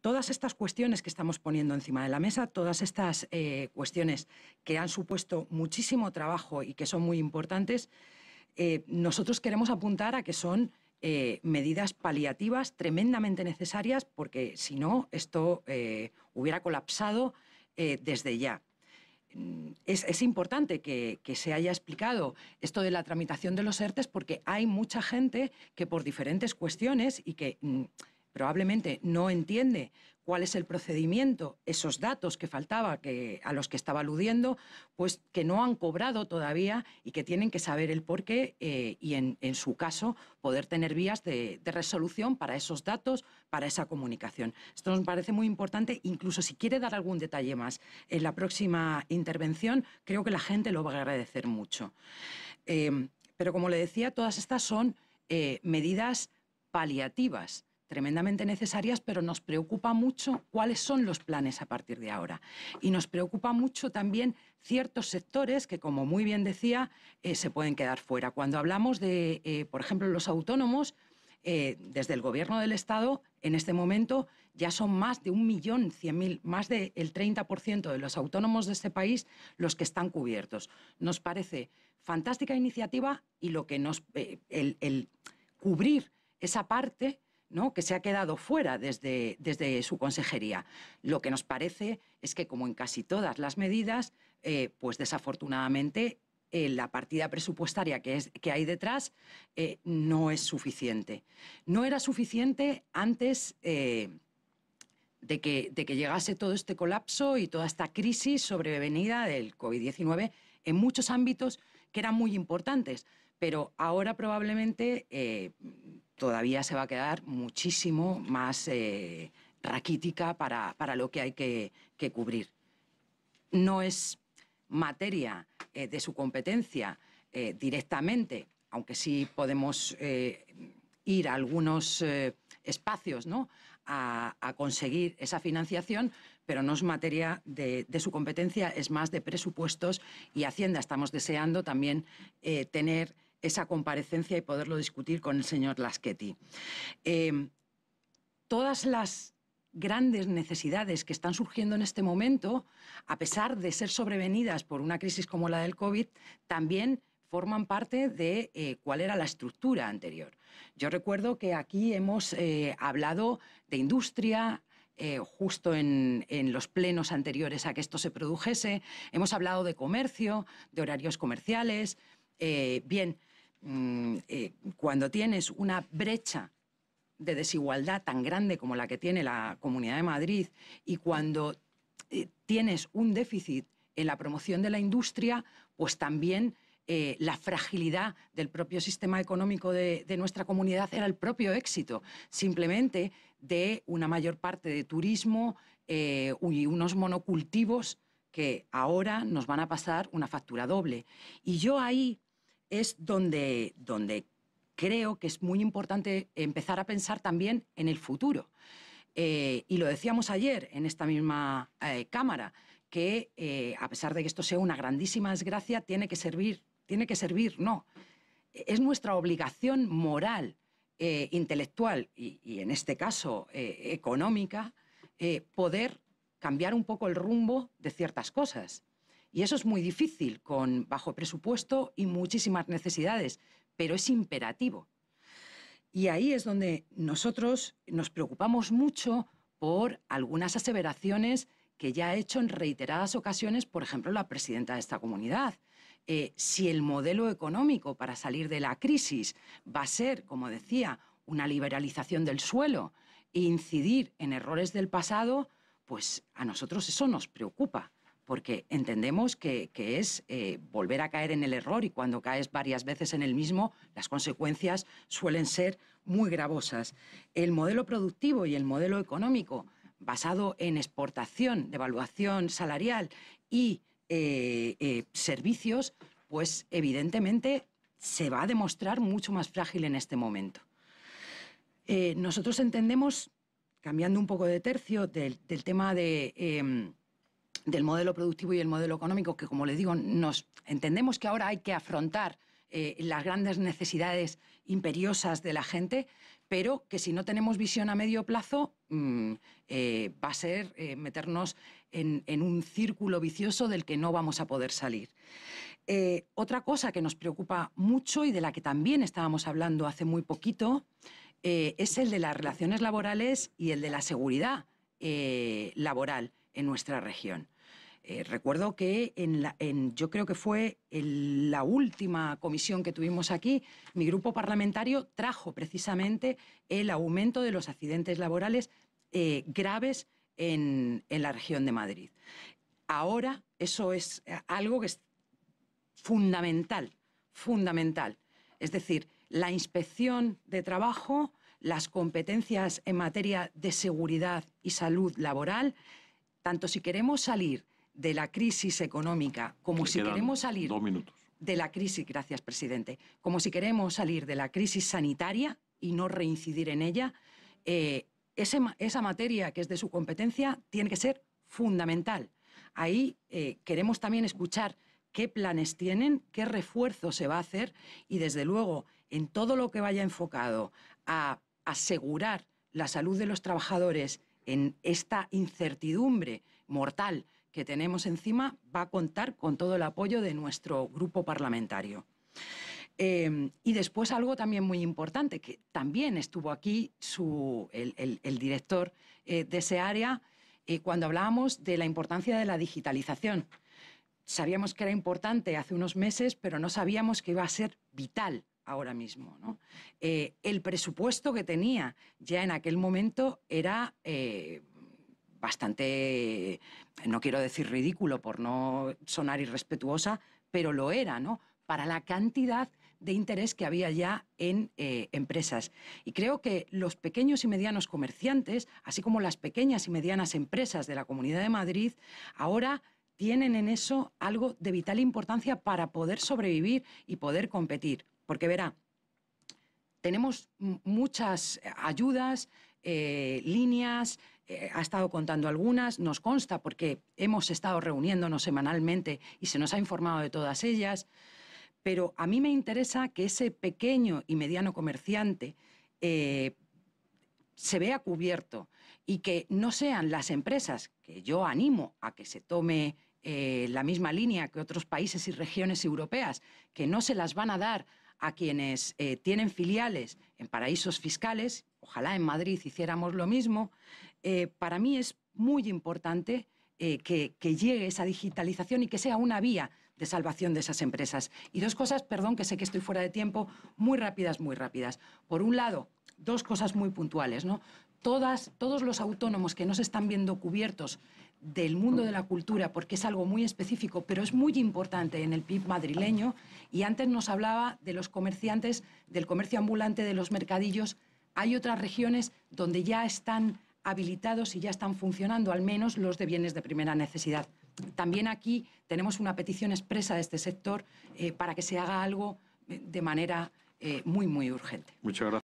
Todas estas cuestiones que estamos poniendo encima de la mesa, todas estas eh, cuestiones que han supuesto muchísimo trabajo y que son muy importantes, eh, nosotros queremos apuntar a que son eh, medidas paliativas tremendamente necesarias porque si no, esto hubiera colapsado desde ya. Mm, es, importante que, que, se haya explicado esto de la tramitación de los ERTES porque hay mucha gente que por diferentes cuestiones y que mm, probablemente no entiende cuál es el procedimiento, esos datos que faltaba, a los que estaba aludiendo, pues que no han cobrado todavía y que tienen que saber el porqué qué eh, y, en, su caso, poder tener vías de, resolución para esos datos, para esa comunicación. Esto nos parece muy importante, incluso si quiere dar algún detalle más en la próxima intervención, creo que la gente lo va a agradecer mucho. Eh, pero como le decía, todas estas son eh, medidas paliativas tremendamente necesarias, pero nos preocupa mucho cuáles son los planes a partir de ahora. Y nos preocupa mucho también ciertos sectores que, como muy bien decía, eh, se pueden quedar fuera. Cuando hablamos de, eh, por ejemplo, los autónomos, eh, desde el Gobierno del Estado, en este momento ya son más de un millón cien mil, más del 30% de los autónomos de este país los que están cubiertos. Nos parece fantástica iniciativa y lo que nos el cubrir esa parte que se ha quedado fuera desde, desde su consejería. Lo que nos parece es que, como en casi todas las medidas, eh, pues desafortunadamente eh, la partida presupuestaria que, es, que hay detrás eh, no es suficiente. No era suficiente antes de, que, de que llegase todo este colapso y toda esta crisis sobrevenida del COVID-19 en muchos ámbitos que eran muy importantes, pero ahora probablemente todavía se va a quedar muchísimo más eh, raquítica para, lo que hay que, cubrir. No es materia eh, de su competencia eh, directamente, aunque sí podemos ir a algunos espacios a, conseguir esa financiación, pero no es materia de, su competencia, es más de presupuestos y Hacienda. Estamos deseando también tener esa comparecencia y poderlo discutir con el señor Laschetti. Eh, todas las grandes necesidades que están surgiendo en este momento, a pesar de ser sobrevenidas por una crisis como la del COVID, también forman parte de eh, cuál era la estructura anterior. Yo recuerdo que aquí hemos eh, hablado de industria, justo en, en, los plenos anteriores a que esto se produjese, hemos hablado de comercio, de horarios comerciales. bien, Mm, eh, cuando tienes una brecha de desigualdad tan grande como la que tiene la Comunidad de Madrid y cuando eh, tienes un déficit en la promoción de la industria, pues también eh, la fragilidad del propio sistema económico de, nuestra comunidad era el propio éxito, simplemente de una mayor parte de turismo y unos monocultivos que ahora nos van a pasar una factura doble. Y yo ahí es donde, donde creo que es muy importante empezar a pensar también en el futuro. Eh, y lo decíamos ayer en esta misma eh, Cámara, que eh, a pesar de que esto sea una grandísima desgracia, tiene que servir, tiene que servir, no. Es nuestra obligación moral, intelectual y, en este caso económica, poder cambiar un poco el rumbo de ciertas cosas. Y eso es muy difícil con bajo presupuesto y muchísimas necesidades, pero es imperativo. Y ahí es donde nosotros nos preocupamos mucho por algunas aseveraciones que ya ha hecho en reiteradas ocasiones, por ejemplo, la presidenta de esta comunidad. Eh, si el modelo económico para salir de la crisis va a ser, como decía, una liberalización del suelo e incidir en errores del pasado, pues a nosotros eso nos preocupa porque entendemos que, es eh, volver a caer en el error y cuando caes varias veces en el mismo, las consecuencias suelen ser muy gravosas. El modelo productivo y el modelo económico basado en exportación, devaluación salarial y eh, eh, servicios, pues evidentemente se va a demostrar mucho más frágil en este momento. nosotros entendemos, cambiando un poco de tercio, del tema de em, del modelo productivo y el modelo económico, que como les digo, nos entendemos que ahora hay que afrontar eh, las grandes necesidades imperiosas de la gente, pero que si no tenemos visión a medio plazo mm, eh, va a ser eh, meternos en, un círculo vicioso del que no vamos a poder salir. otra cosa que nos preocupa mucho y de la que también estábamos hablando hace muy poquito es el de las relaciones laborales y el de la seguridad laboral en nuestra región. Eh, recuerdo que en, la, yo creo que fue la última comisión que tuvimos aquí, mi grupo parlamentario trajo precisamente el aumento de los accidentes laborales eh, graves en, en la región de Madrid. Ahora eso es algo que es fundamental, fundamental. Es decir, la inspección de trabajo, las competencias en materia de seguridad y salud laboral tanto si queremos salir de la crisis económica como si queremos salir... De la crisis, gracias, presidente. Como si queremos salir de la crisis sanitaria y no reincidir en ella, eh, esa materia que es de su competencia tiene que ser fundamental. Ahí eh, queremos también escuchar qué planes tienen, qué refuerzo se va a hacer y, desde luego, en todo lo que vaya enfocado a asegurar la salud de los trabajadores en esta incertidumbre mortal que tenemos encima, va a contar con todo el apoyo de nuestro grupo parlamentario. Em, y después algo también muy importante, que también estuvo aquí el, director eh, de ese área eh, cuando hablábamos de la importancia de la digitalización. Sabíamos que era importante hace unos meses, pero no sabíamos que iba a ser vital ahora mismo. Eh, el presupuesto que tenía ya en aquel momento era eh, bastante, no quiero decir ridículo por no sonar irrespetuosa, pero lo era, Para la cantidad de interés que había ya en eh, empresas. Y creo que los pequeños y medianos comerciantes, así como las pequeñas y medianas empresas de la Comunidad de Madrid, ahora tienen en eso algo de vital importancia para poder sobrevivir y poder competir. Porque verá, tenemos muchas eh, ayudas, eh, líneas, eh, ha estado contando algunas, nos consta porque hemos estado reuniéndonos semanalmente y se nos ha informado de todas ellas, pero a mí me interesa que ese pequeño y mediano comerciante se vea cubierto y que no sean las empresas, que yo animo a que se tome la misma línea que otros países y regiones europeas, que no se las van a dar a quienes eh, tienen filiales en paraísos fiscales, ojalá en Madrid hiciéramos lo mismo, eh, para mí es muy importante eh, que, llegue esa digitalización y que sea una vía de salvación de esas empresas. Y dos cosas, perdón, que sé que estoy fuera de tiempo, muy rápidas, muy rápidas. Por un lado, dos cosas muy puntuales, ¿no? Todas, todos los autónomos que no se están viendo cubiertos del mundo de la cultura, porque es algo muy específico, pero es muy importante en el PIB madrileño. Y antes nos hablaba de los comerciantes, del comercio ambulante, de los mercadillos. Hay otras regiones donde ya están habilitados y ya están funcionando, al menos los de bienes de primera necesidad. También aquí tenemos una petición expresa de este sector eh, para que se haga algo eh, de manera eh, muy, muy urgente. Muchas gracias.